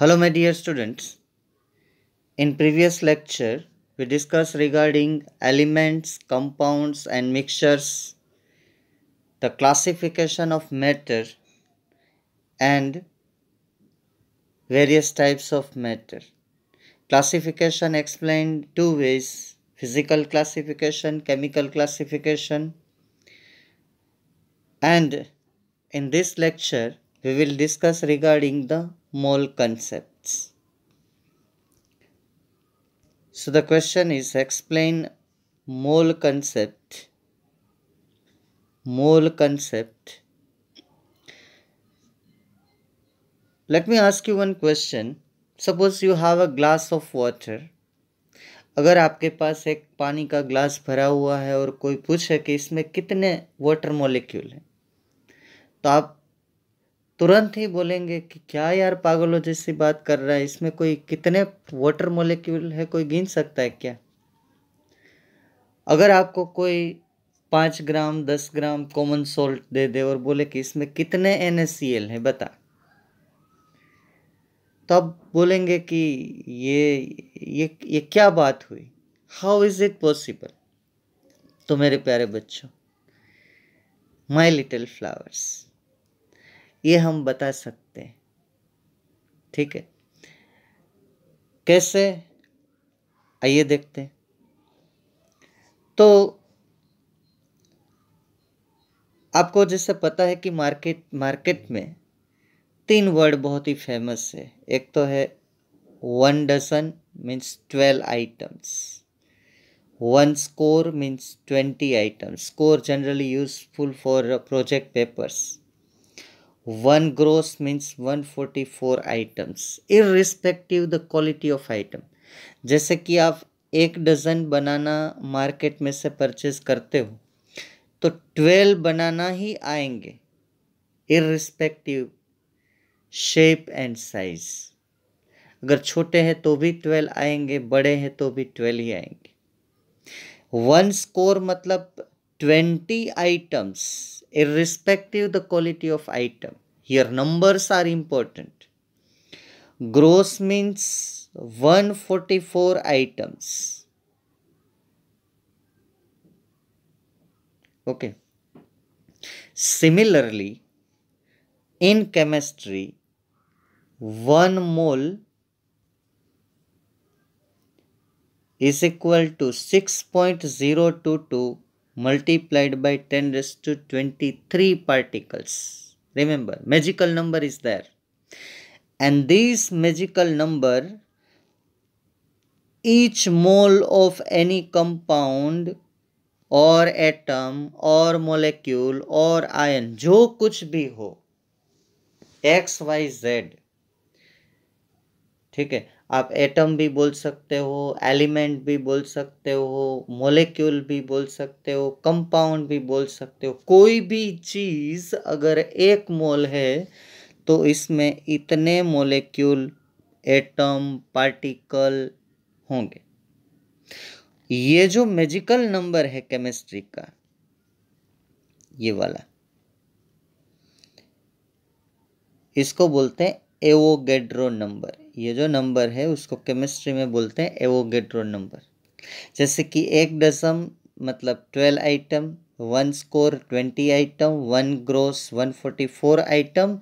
Hello my dear students. In previous lecture we discussed regarding elements, compounds and mixtures, the classification of matter and various types of matter. Classification explained two ways physical classification, chemical classification and in this lecture we will discuss regarding the mole concepts. So the question is explain mole concept. Mole concept. Let me ask you one question. Suppose you have a glass of water. अगर आपके पास एक पानी का glass भरा हुआ है और कोई पूछे कि इसमें कितने वाटर मॉलिक्यूल हैं तो आप तुरंत ही बोलेंगे कि क्या यार पागलों जैसी बात कर रहा है इसमें कोई कितने वाटर मोलिक्यूल है कोई गिन सकता है क्या अगर आपको कोई पाँच ग्राम दस ग्राम कॉमन सॉल्ट दे दे और बोले कि इसमें कितने एन एस सी एल है बता तो आप बोलेंगे कि ये ये ये क्या बात हुई हाउ इज़ इट पॉसिबल तो मेरे प्यारे बच्चों माई लिटिल फ्लावर्स ये हम बता सकते हैं ठीक है कैसे आइए देखते हैं तो आपको जैसे पता है कि मार्केट मार्केट में तीन वर्ड बहुत ही फेमस है एक तो है one dozen means twelve items one score means twenty items score generally useful for project papers one gross means 144 items irrespective the quality of item जैसे कि आप एक डजन बनाना मार्केट में से परचेज करते हो तो ट्वेल्व बनाना ही आएंगे इरिस्पेक्टिव शेप एंड साइज अगर छोटे हैं तो भी ट्वेल्व आएंगे बड़े हैं तो भी ट्वेल्व ही आएंगे वन स्कोर मतलब 20 items irrespective the quality of item here numbers are important gross means 144 items okay similarly in chemistry 1 mole is equal to 6.022 multiplied by 10 raised to 23 particles. Remember, magical number is there. And this magical number, each mole of any compound or atom or molecule or ion, जो kuch bhi ho, X Y Z. ठीक है आप atom भी बोल सकते हो element भी बोल सकते हो मोलिक्यूल भी बोल सकते हो कंपाउंड भी बोल सकते हो कोई भी चीज़ अगर एक मोल है तो इसमें इतने मोलिक्यूल एटम पार्टिकल होंगे ये जो मैजिकल नंबर है केमिस्ट्री का ये वाला इसको बोलते हैं एवोगेड्रो नंबर ये जो नंबर है उसको केमिस्ट्री में बोलते हैं एवोगेट्रो नंबर जैसे कि एक दसम मतलब twelve item one score twenty item one gross one forty four item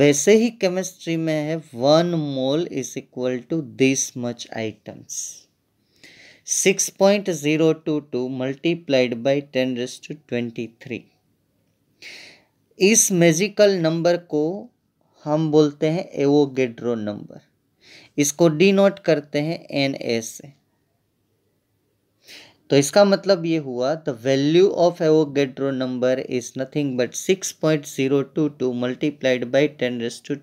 वैसे ही केमिस्ट्री में है one mole is equal to this much items six point zero two two multiplied by ten raise to twenty three इस magical number को हम बोलते हैं Avogadro number इसको डिनोट करते हैं एन ए से तो इसका मतलब ये हुआ the value of Avogadro number is nothing but 6.022 multiplied by ten raise to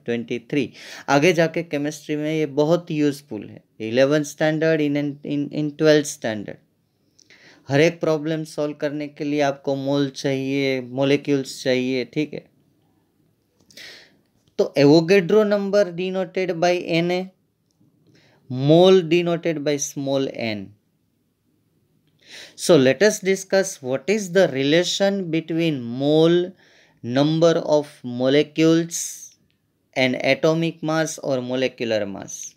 three आगे जाके केमिस्ट्री में ये बहुत यूज़फुल है eleven standard in in twelfth standard हर एक प्रॉब्लम सॉल्व करने के लिए आपको मोल चाहिए मोलिक्यूल्स चाहिए ठीक है तो Avogadro number denoted by N A mole denoted by small n. So let us discuss what is the relation between mole, number of molecules and atomic mass or molecular mass.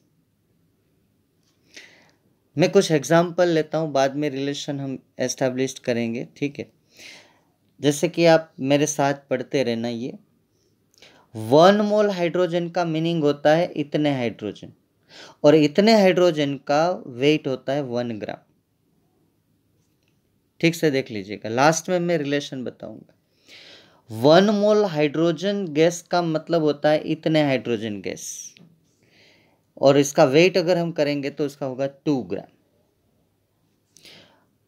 मैं कुछ example लेता हूँ बाद में relation हम establish करेंगे ठीक है जैसे कि आप मेरे साथ पढ़ते रहना ये वन मोल हाइड्रोजन का मीनिंग होता है इतने हाइड्रोजन और इतने हाइड्रोजन का वेट होता है वन ग्राम ठीक से देख लीजिएगा लास्ट में मैं रिलेशन बताऊंगा वन मोल हाइड्रोजन गैस का मतलब होता है इतने हाइड्रोजन गैस और इसका वेट अगर हम करेंगे तो इसका होगा टू ग्राम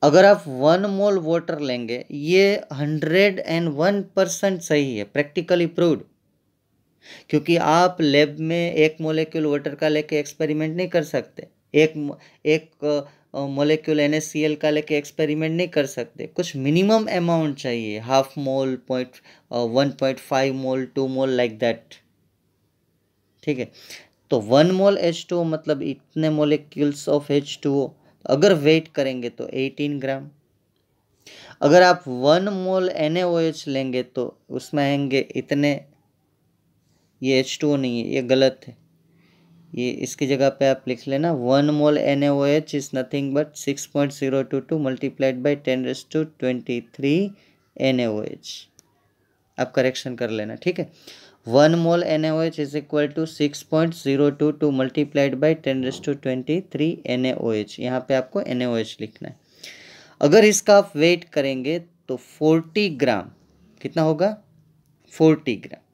अगर आप वन मोल वाटर लेंगे ये हंड्रेड एंड वन परसेंट सही है प्रैक्टिकली प्रूव्ड क्योंकि आप लैब में एक मोलिक्यूल वाटर का लेके एक्सपेरिमेंट नहीं कर सकते एक एक मोलिक्यूल एन का लेके एक्सपेरिमेंट नहीं कर सकते कुछ मिनिमम अमाउंट चाहिए half mole point one point five mole two mole like that ठीक है तो वन मोल एच टू मतलब इतने मोलिक्यूल्स ऑफ एच टू अगर वेट करेंगे तो एटीन ग्राम अगर आप वन मोल एन लेंगे तो उसमें आएंगे इतने ये एच टू नहीं है ये गलत है ये इसकी जगह पे आप लिख लेना one mole N H is nothing but six point zero two two multiplied by ten raise to twenty three N H आप करेक्शन कर लेना ठीक है one mole N H is equal to six point zero two two multiplied by ten raise to twenty three N H यहाँ पर आपको N O H लिखना है अगर इसका आप वेट करेंगे तो फोर्टी ग्राम कितना होगा फोर्टी ग्राम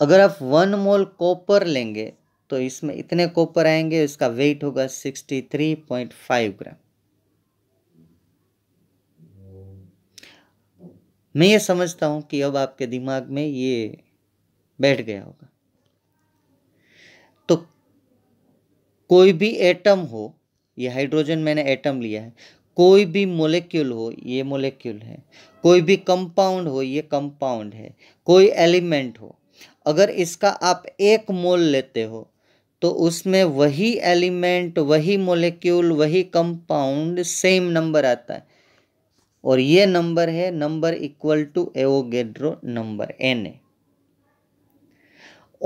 अगर आप वन मोल कॉपर लेंगे तो इसमें इतने कॉपर आएंगे इसका वेट होगा sixty three point five gram मैं ये समझता हूं कि अब आपके दिमाग में ये बैठ गया होगा तो कोई भी एटम हो ये हाइड्रोजन मैंने एटम लिया है कोई भी मोलिक्यूल हो ये मोलिक्यूल है कोई भी कंपाउंड हो ये कंपाउंड है कोई एलिमेंट हो अगर इसका आप एक मोल लेते हो तो उसमें वही एलिमेंट वही मोलिक्यूल वही कंपाउंड सेम नंबर आता है और ये नंबर है number equal to Avogadro number N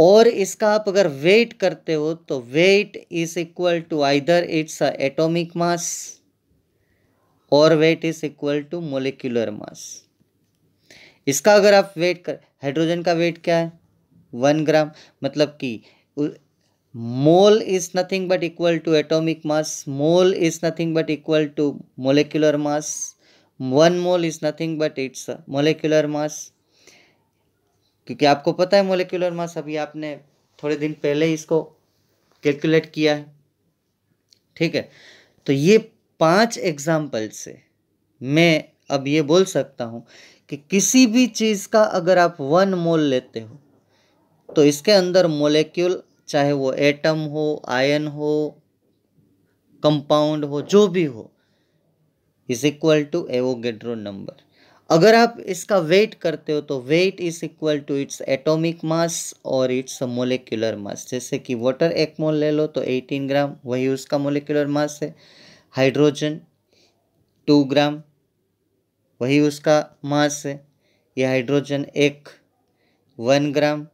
और इसका आप अगर वेट करते हो तो weight is equal to either its atomic mass और weight is equal to molecular mass इसका अगर आप वेट कर हाइड्रोजन का वेट क्या है वन ग्राम मतलब कि mole is nothing but equal to atomic mass mole is nothing but equal to molecular mass one mole is nothing but its molecular mass क्योंकि आपको पता है मोलिकुलर मास अभी आपने थोड़े दिन पहले इसको कैलकुलेट किया है ठीक है तो ये पांच एग्जाम्पल से मैं अब ये बोल सकता हूँ कि किसी भी चीज़ का अगर आप वन मोल लेते हो तो इसके अंदर मोलिक्यूल चाहे वो एटम हो आयन हो कंपाउंड हो जो भी हो is equal to Avogadro number अगर आप इसका वेट करते हो तो weight is equal to its atomic mass और इट्स मोलिकुलर मास जैसे कि वाटर एक मोल ले लो तो 18 ग्राम वही उसका मोलिकुलर मास है हाइड्रोजन 2 ग्राम वही उसका मास है ये हाइड्रोजन एक 1 ग्राम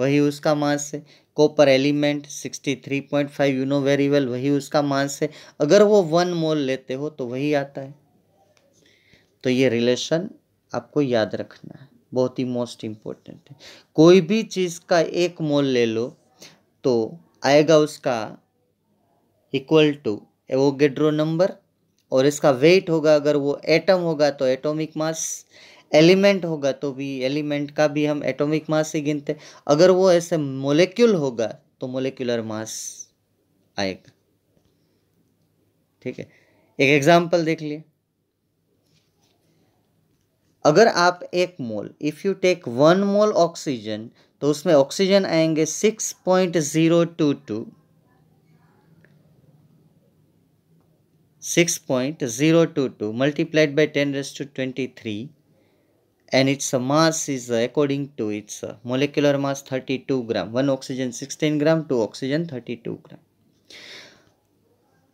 वही उसका मास है copper element 63.5 you know very well वही उसका मास है अगर वो वन मोल लेते हो तो वही आता है तो ये रिलेशन आपको याद रखना है बहुत ही मोस्ट इम्पोर्टेंट है कोई भी चीज़ का एक मोल ले लो तो आएगा उसका इक्वल टू एवोगेड्रो नंबर और इसका वेट होगा अगर वो एटम होगा तो एटॉमिक मास एलिमेंट होगा तो भी एलिमेंट का भी हम एटॉमिक मास से गिनते अगर वो ऐसे मोलिक्यूल होगा तो मोलिकुलर मास आएगा ठीक है एक एग्जाम्पल देख लिए अगर आप एक mole if you take one mole oxygen तो उसमें ऑक्सीजन आएंगे six point zero two two six point zero two two multiplied by ten raise to twenty three and its mass is uh, according to its uh, molecular mass 32 gram one oxygen 16 gram two oxygen 32 gram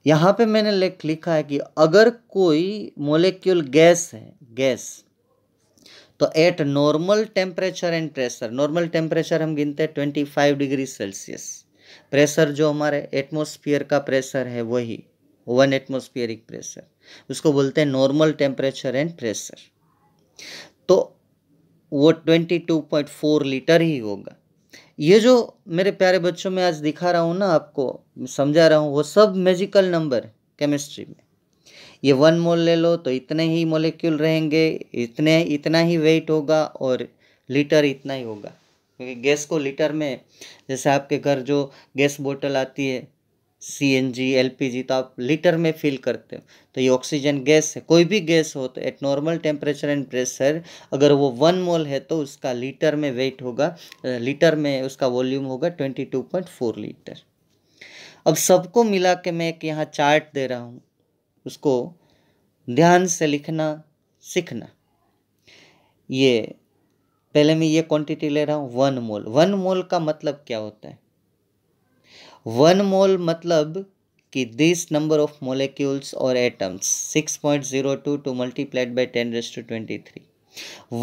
यहाँ पे मैंने लेख लिखा है कि अगर कोई molecule gas है गैस तो at normal temperature and pressure normal temperature हम गिनते हैं twenty five degree Celsius pressure जो हमारे एटमोसफियर का प्रेशर है वही वन एटमोस्फियरिक प्रेशर उसको बोलते हैं नॉर्मल टेम्परेचर एंड प्रेशर तो वो twenty two point four litre ही होगा ये जो मेरे प्यारे बच्चों में आज दिखा रहा हूँ ना आपको समझा रहा हूँ वो सब मैजिकल नंबर केमिस्ट्री में ये वन मोल ले लो तो इतने ही मोलिक्यूल रहेंगे इतने इतना ही वेट होगा और लीटर इतना ही होगा क्योंकि गैस को लीटर में जैसे आपके घर जो गैस बोतल आती है C N G L P G तो आप लीटर में फिल करते हो तो ये ऑक्सीजन गैस है कोई भी गैस हो तो at normal temperature and pressure अगर वो वन मोल है तो उसका लीटर में वेट होगा लीटर में उसका वॉल्यूम होगा twenty two point four litre अब सबको मिला के मैं एक यहाँ चार्ट दे रहा हूँ उसको ध्यान से लिखना सीखना ये पहले मैं ये क्वांटिटी ले रहा हूँ वन मोल वन मोल का मतलब क्या होता है वन मोल मतलब कि दिस नंबर ऑफ मोलिक्यूल्स और atoms 6.02 two two multiplied by ten raise to three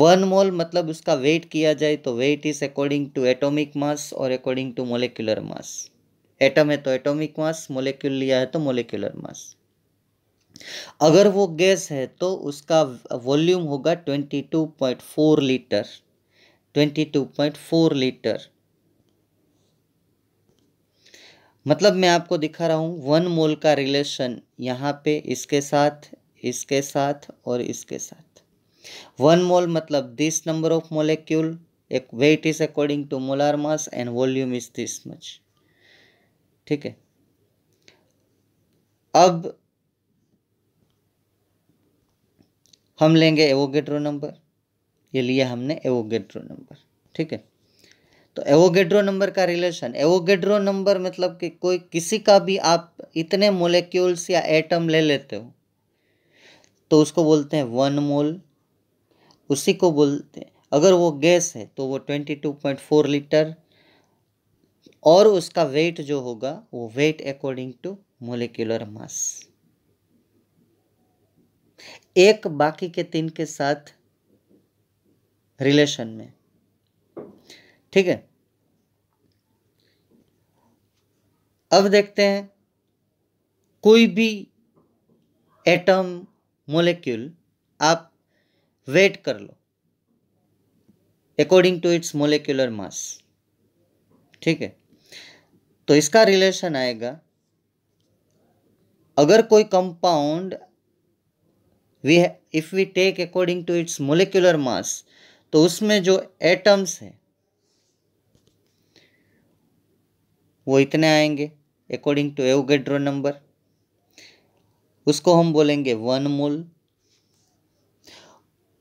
one mole मतलब उसका वेट किया जाए तो weight is according to atomic mass और according to molecular mass atom है तो एटॉमिक मास मोलिक्यूल लिया है तो मोलिकुलर मास अगर वो गैस है तो उसका वॉल्यूम होगा twenty two point four litre twenty two point four litre मतलब मैं आपको दिखा रहा हूँ वन मोल का रिलेशन यहाँ पे इसके साथ इसके साथ और इसके साथ वन मोल मतलब दिस नंबर ऑफ मोलिक्यूल एक weight is according to molar mass and volume is this much ठीक है अब हम लेंगे एवोगेड्रो नंबर ये लिया हमने एवोगेड्रो नंबर ठीक है तो एवोगेड्रो नंबर का रिलेशन एवोगेड्रो नंबर मतलब कि कोई किसी का भी आप इतने मोलिक्यूल्स या एटम ले लेते हो तो उसको बोलते हैं वन मोल उसी को बोलते हैं अगर वो गैस है तो वो twenty two point four litre और उसका वेट जो होगा वो weight according to molecular mass एक बाकी के तीन के साथ रिलेशन में ठीक है अब देखते हैं कोई भी एटम मोलिक्यूल आप वेट कर लो according to its molecular mass ठीक है तो इसका रिलेशन आएगा अगर कोई compound we if we take according to its molecular mass तो उसमें जो एटम्स हैं वो इतने आएंगे अकॉर्डिंग टू एवगेड्रो नंबर उसको हम बोलेंगे वन मोल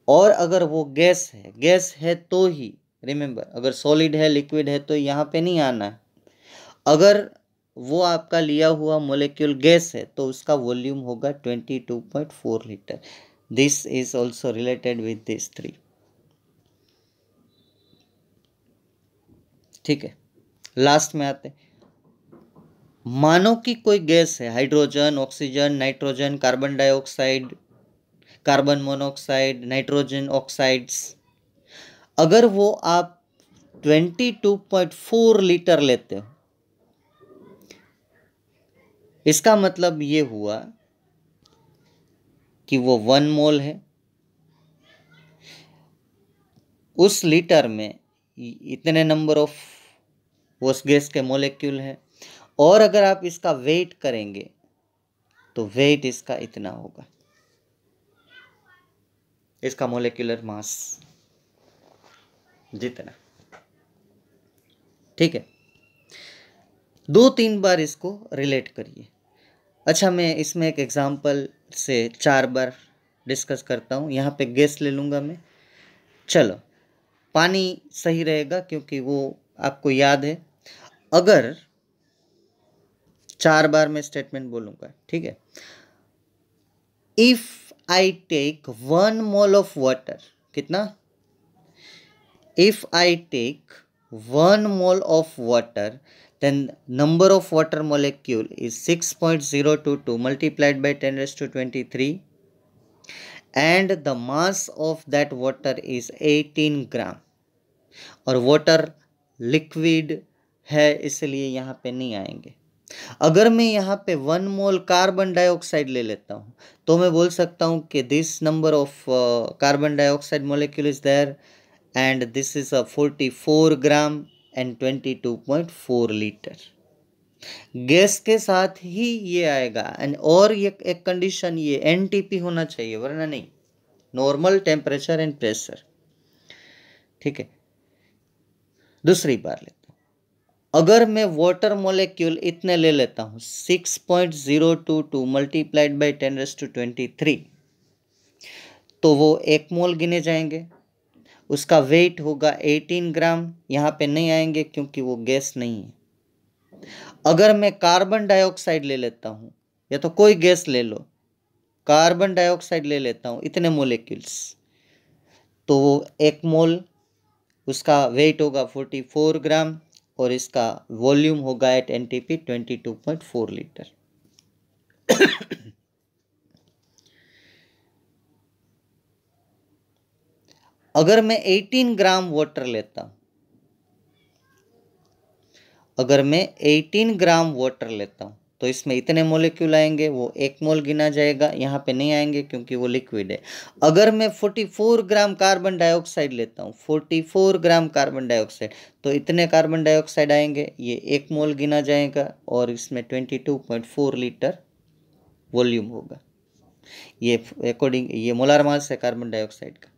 और अगर वो गैस है गैस है तो ही रिमेंबर अगर सॉलिड है लिक्विड है तो यहाँ पे नहीं आना है अगर वो आपका लिया हुआ मोलिक्यूल गैस है तो उसका वॉल्यूम होगा twenty two point four litre this is also related with this three ठीक है लास्ट में आते हैं मानो कि कोई गैस है hydrogen oxygen nitrogen carbon dioxide carbon monoxide nitrogen oxides अगर वो आप 22.4 लीटर लेते हो इसका मतलब ये हुआ कि वो वन मोल है उस लीटर में इतने नंबर ऑफ उस गैस के मोलिक्यूल हैं और अगर आप इसका वेट करेंगे तो वेट इसका इतना होगा इसका मोलिकुलर मास जितना ठीक है दो तीन बार इसको रिलेट करिए अच्छा मैं इसमें एक एग्जांपल से चार बार डिस्कस करता हूँ यहाँ पे गैस ले लूँगा मैं चलो पानी सही रहेगा क्योंकि वो आपको याद है अगर चार बार मैं स्टेटमेंट बोलूंगा ठीक है if I take one mole of water कितना if I take one mole of water then number of water molecule is six point zero two two multiplied by ten raise to twenty three and the mass of that water is eighteen gram और water liquid है इसलिए यहाँ पे नहीं आएंगे अगर मैं यहाँ पे वन मोल कार्बन डाइऑक्साइड ले लेता हूँ तो मैं बोल सकता हूँ कि this number of carbon dioxide molecule is there and this is a forty four gram and twenty two point four litre gas के साथ ही ये आएगा एंड और ये एक कंडीशन ये एनटीपी होना चाहिए वरना नहीं नॉर्मल टेम्परेचर एंड प्रेशर ठीक है दूसरी बार लेते अगर मैं वाटर मोलिक्यूल इतने ले लेता हूँ six point zero two two multiplied by ten raise to twenty three तो वो एक मोल गिने जाएंगे उसका वेट होगा एटीन ग्राम यहाँ पे नहीं आएंगे क्योंकि वो गैस नहीं है अगर मैं कार्बन डाइऑक्साइड ले लेता हूँ या तो कोई गैस ले लो कार्बन डाइऑक्साइड ले लेता हूँ इतने मोलिक्यूल्स तो वो एक मोल उसका वेट होगा फोर्टी फोर ग्राम और इसका वॉल्यूम होगा at N T P twenty two point four litre अगर मैं 18 ग्राम वाटर लेता हूं अगर मैं 18 ग्राम वाटर लेता हूं तो इसमें इतने मोलिक्यूल आएंगे वो एक मोल गिना जाएगा यहाँ पे नहीं आएंगे क्योंकि वो लिक्विड है अगर मैं 44 ग्राम कार्बन डाइऑक्साइड लेता हूँ 44 ग्राम कार्बन डाइऑक्साइड तो इतने कार्बन डाइऑक्साइड आएंगे ये एक मोल गिना जाएगा और इसमें 22.4 लीटर वॉल्यूम होगा ये अकॉर्डिंग ये मोलार मास है कार्बन डाइऑक्साइड का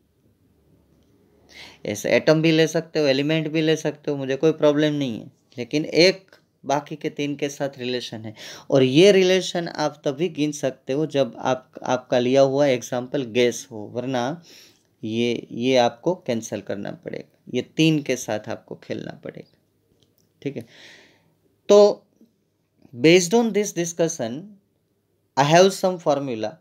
ऐसे एटम भी ले सकते हो एलिमेंट भी ले सकते हो मुझे कोई प्रॉब्लम नहीं है लेकिन एक बाकी के तीन के साथ रिलेशन है और ये रिलेशन आप तभी गिन सकते हो जब आप आपका लिया हुआ एग्जाम्पल गैस हो वरना ये ये आपको कैंसिल करना पड़ेगा ये तीन के साथ आपको खेलना पड़ेगा ठीक है तो based on this discussion I have some formula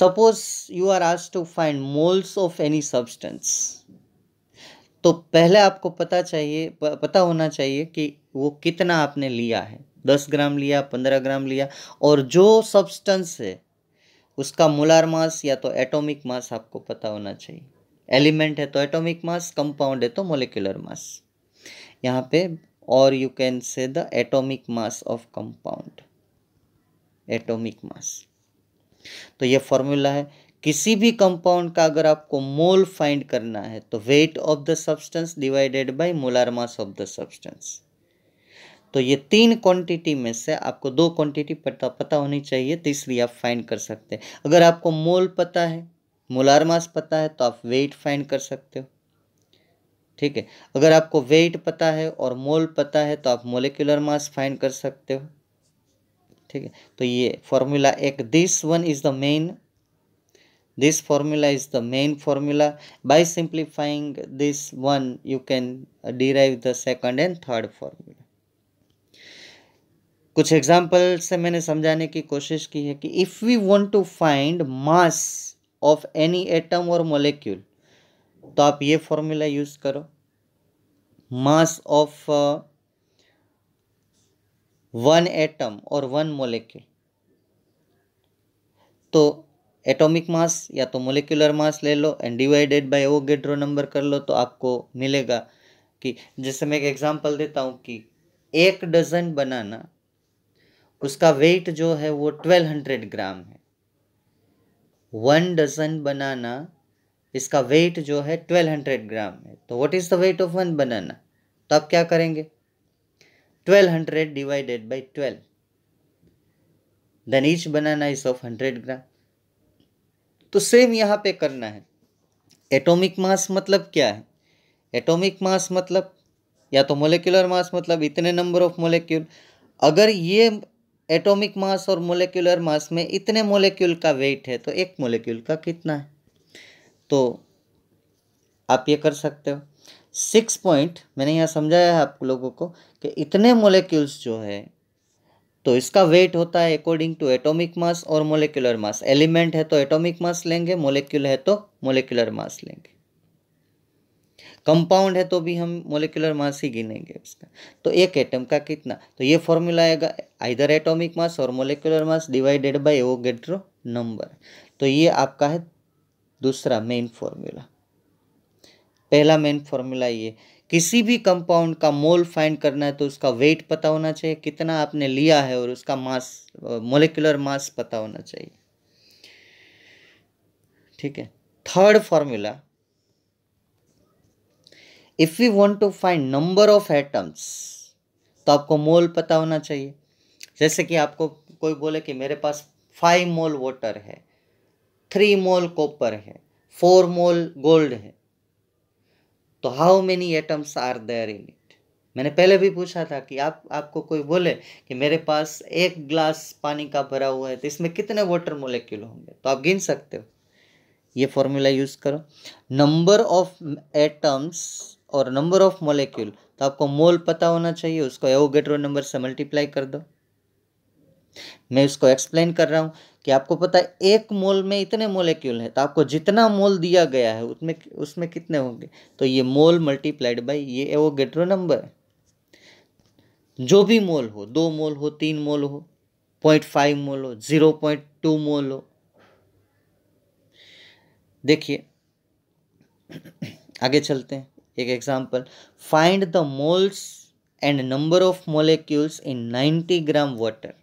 suppose you are asked to find moles of any substance तो पहले आपको पता चाहिए पता होना चाहिए कि वो कितना आपने लिया है दस ग्राम लिया पंद्रह ग्राम लिया और जो सब्सटेंस है उसका मोलार मास या तो एटॉमिक मास आपको पता होना चाहिए एलिमेंट है तो एटॉमिक मास कंपाउंड है तो मोलिकुलर मास यहाँ पे और you can say the atomic mass of compound atomic mass तो ये फॉर्मूला है किसी भी कंपाउंड का अगर आपको मोल फाइंड करना है तो weight of the substance divided by molar mass of the substance तो ये तीन क्वांटिटी में से आपको दो क्वांटिटी पता पता होनी चाहिए तो इसलिए आप फाइंड कर सकते हैं अगर आपको मोल पता है मोलार मास पता है तो आप वेट फाइंड कर सकते हो ठीक है अगर आपको वेट पता है और मोल पता है तो आप मोलिकुलर मास फाइंड कर सकते हो ठीक है तो ये फॉर्मूला एक this one is the main this formula is the main formula by simplifying this one you can derive the second and third formula कुछ एग्जाम्पल से मैंने समझाने की कोशिश की है कि if we want to find mass of any atom और मोलिक्यूल तो आप ये फॉर्मूला यूज़ करो मास ऑफ वन एटम और वन मोलिक्यूल तो एटॉमिक मास या तो मोलिकुलर मास ले लो and divided by Avogadro number कर लो तो आपको मिलेगा कि जैसे मैं एक एग्जांपल देता हूँ कि एक डजन बनाना उसका वेट जो है वो ट्वेल्व हंड्रेड ग्राम है वन डजन बनाना इसका वेट जो है ट्वेल्व हंड्रेड ग्राम है तो what is the weight of one banana तो आप क्या करेंगे twelve hundred divided by twelve then each banana is of hundred gram तो सेम यहाँ पे करना है एटॉमिक मास मतलब क्या है एटॉमिक मास मतलब या तो मोलिकुलर मास मतलब इतने नंबर ऑफ मोलिक्यूल अगर ये एटॉमिक मास और मोलिकुलर मास में इतने मोलिक्यूल का वेट है तो एक मोलिक्यूल का कितना है तो आप ये कर सकते हो सिक्स पॉइंट मैंने यहाँ समझाया है आप लोगों को कि इतने मोलिक्यूल्स जो है तो इसका वेट होता है अकॉर्डिंग टू एटॉमिक मास और मोलिकुलर मास एलिमेंट है तो एटॉमिक मास लेंगे मोलिक्यूल है तो मोलिकुलर मास लेंगे कंपाउंड है तो भी हम मोलिकुलर मास ही गिनेंगे उसका तो एक एटम का कितना तो ये फॉर्मूला आएगा आइदर एटॉमिक मास और molecular mass divided by Avogadro number तो ये आपका है दूसरा मेन फॉर्मूला पहला मेन फॉर्मूला ये किसी भी कंपाउंड का मोल फाइंड करना है तो उसका वेट पता होना चाहिए कितना आपने लिया है और उसका मास मोलिकुलर मास पता होना चाहिए ठीक है third formula if you want to find number of atoms तो आपको मोल पता होना चाहिए जैसे कि आपको कोई बोले कि मेरे पास फाइव मोल वाटर है थ्री मोल कॉपर है फोर मोल गोल्ड है तो how many atoms are there in it मैंने पहले भी पूछा था कि आप आपको कोई बोले कि मेरे पास एक ग्लास पानी का भरा हुआ है तो इसमें कितने वाटर मोलिक्यूल होंगे तो आप गिन सकते हो ये फॉर्मूला यूज़ करो नंबर ऑफ एटम्स और नंबर ऑफ मोलिक्यूल तो आपको मोल पता होना चाहिए उसको एवोगेट्रो नंबर से मल्टीप्लाई कर दो मैं उसको एक्सप्लेन कर रहा हूँ कि आपको पता है एक मोल में इतने मोलिक्यूल हैं तो आपको जितना मोल दिया गया है उसमें उसमें कितने होंगे तो ये मोल मल्टीप्लाइड बाई ये एवोगेड्रो नंबर है जो भी मोल हो दो मोल हो तीन मोल हो पॉइंट फाइव मोल हो ज़ीरो पॉइंट टू मोल हो देखिए आगे चलते हैं एक example find the moles and number of molecules in ninety gram water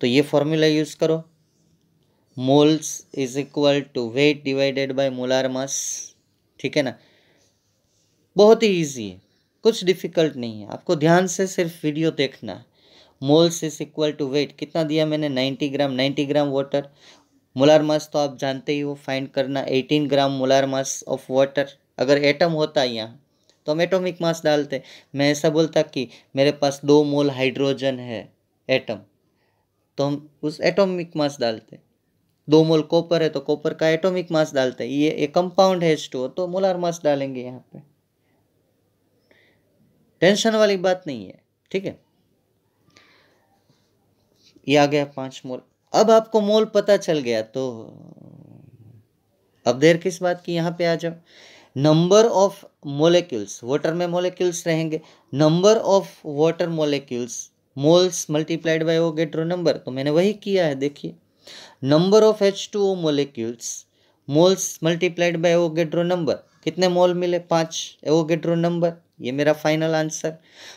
तो ये फॉर्मूला यूज़ करो moles is equal to weight divided by molar mass ठीक है ना बहुत ही ईजी है कुछ डिफ़िकल्ट नहीं है आपको ध्यान से सिर्फ वीडियो देखना है moles is equal to weight कितना दिया मैंने 90 ग्राम 90 ग्राम वाटर मोलार मास तो आप जानते ही हो फाइंड करना 18 gram molar mass of water अगर एटम होता है यहाँ तो हम एटोमिक मास डालते मैं ऐसा बोलता कि मेरे पास दो मोल हाइड्रोजन है एटम तो हम उस एटॉमिक मास डालते हैं दो मोल कॉपर है तो कॉपर का एटॉमिक मास डालते हैं ये एक कंपाउंड है स्टो तो मोलार मास डालेंगे यहाँ पे टेंशन वाली बात नहीं है ठीक है ये आ गया पांच मोल अब आपको मोल पता चल गया तो अब देर किस बात की यहाँ पे आ जाओ नंबर ऑफ मोलिक्यूल्स वाटर में मोलिक्यूल्स रहेंगे number of water molecules moles multiplied by वो गेट नंबर तो मैंने वही किया है देखिए number of H two O molecules moles multiplied by वो नंबर कितने मोल मिले पाँच एवोगेड्रो नंबर ये मेरा फाइनल आंसर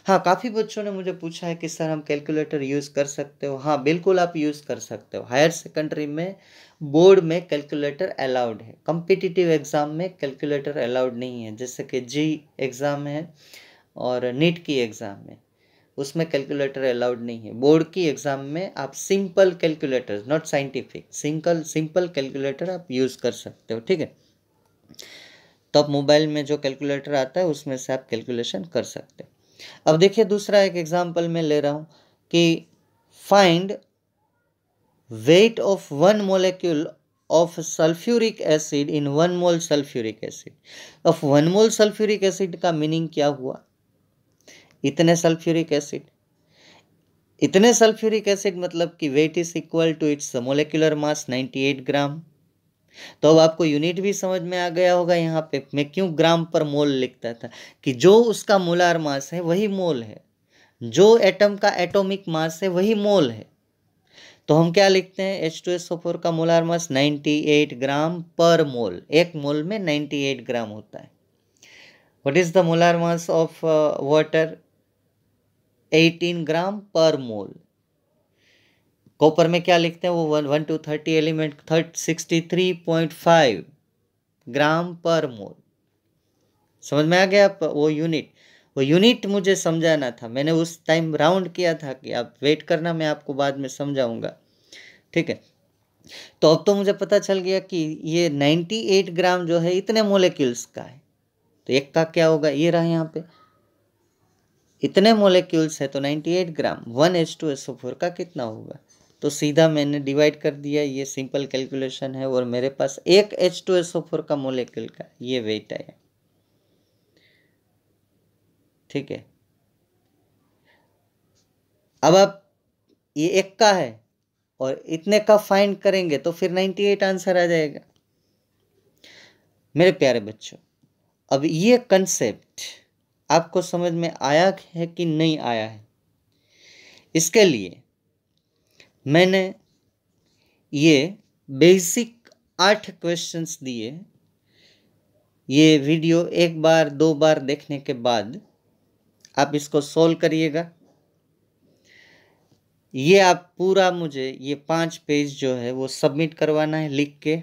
हाँ काफ़ी बच्चों ने मुझे पूछा है कि सर हम कैलकुलेटर यूज़ कर सकते हो हाँ बिल्कुल आप यूज़ कर सकते हो हायर सेकेंडरी में बोर्ड में कैलकुलेटर अलाउड है कम्पिटिटिव एग्ज़ाम में कैलकुलेटर अलाउड नहीं है जैसे कि जी एग्ज़ाम है और नीट की एग्ज़ाम है उसमें कैलकुलेटर अलाउड नहीं है बोर्ड की एग्ज़ाम में आप simple calculator not scientific simple simple calculator आप यूज़ कर सकते हो ठीक है तो आप मोबाइल में जो कैलकुलेटर आता है उसमें से आप कैलकुलेशन कर सकते हो अब देखिए दूसरा एक एग्जाम्पल मैं ले रहा हूँ कि find weight of one molecule of sulphuric acid in one mole sulphuric acid of one mole sulphuric acid का मीनिंग क्या हुआ इतने सल्फ्यूरिक एसिड इतने सल्फ्यूरिक एसिड मतलब कि weight is equal to its molecular mass 98 gram तो अब आपको यूनिट भी समझ में आ गया होगा यहाँ पे मैं क्यों ग्राम पर मोल लिखता था कि जो उसका मोलार मास है वही मोल है जो एटम का एटॉमिक मास है वही मोल है तो हम क्या लिखते हैं H two S O four का molar mass 98 gram per mole एक मोल में 98 ग्राम होता है what is the molar mass of water eighteen gram per mole copper में क्या लिखते हैं वो one one to thirty element thirty sixty three point five gram per mole समझ में आ गया वो यूनिट वो यूनिट मुझे समझाना था मैंने उस टाइम राउंड किया था कि आप वेट करना मैं आपको बाद में समझाऊंगा ठीक है तो अब तो मुझे पता चल गया कि ये नाइन्टी एट ग्राम जो है इतने मोलिक्यूल्स का है तो एक का क्या होगा ये रहा यहाँ पे इतने मोलिक्यूल्स हैं तो 98 gram one H two S four का कितना होगा तो सीधा मैंने डिवाइड कर दिया ये सिंपल कैलकुलेशन है और मेरे पास एक एच टू एस फोर का मोलिक्यूल का ये वेट आया ठीक है अब आप ये एक का है और इतने का फाइंड करेंगे तो फिर 98 आंसर आ जाएगा मेरे प्यारे बच्चों अब ये कंसेप्ट आपको समझ में आया है कि नहीं आया है इसके लिए मैंने ये बेसिक आठ क्वेश्चंस दिए ये वीडियो एक बार दो बार देखने के बाद आप इसको सोल्व करिएगा ये आप पूरा मुझे ये पांच पेज जो है वो सबमिट करवाना है लिख के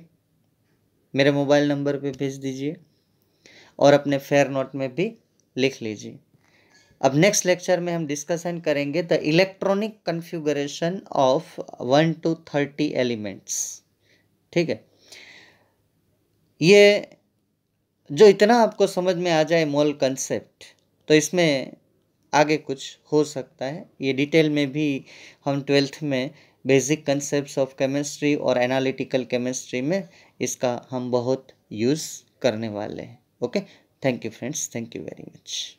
मेरे मोबाइल नंबर पे भेज दीजिए और अपने फेयर नोट में भी लिख लीजिए अब नेक्स्ट लेक्चर में हम डिस्कशन करेंगे the electronic configuration of one to thirty elements ठीक है ये जो इतना आपको समझ में आ जाए मोल कंसेप्ट तो इसमें आगे कुछ हो सकता है ये डिटेल में भी हम ट्वेल्थ में बेसिक कंसेप्ट ऑफ केमिस्ट्री और एनालिटिकल केमिस्ट्री में इसका हम बहुत यूज़ करने वाले हैं okay Thank you friends. Thank you very much.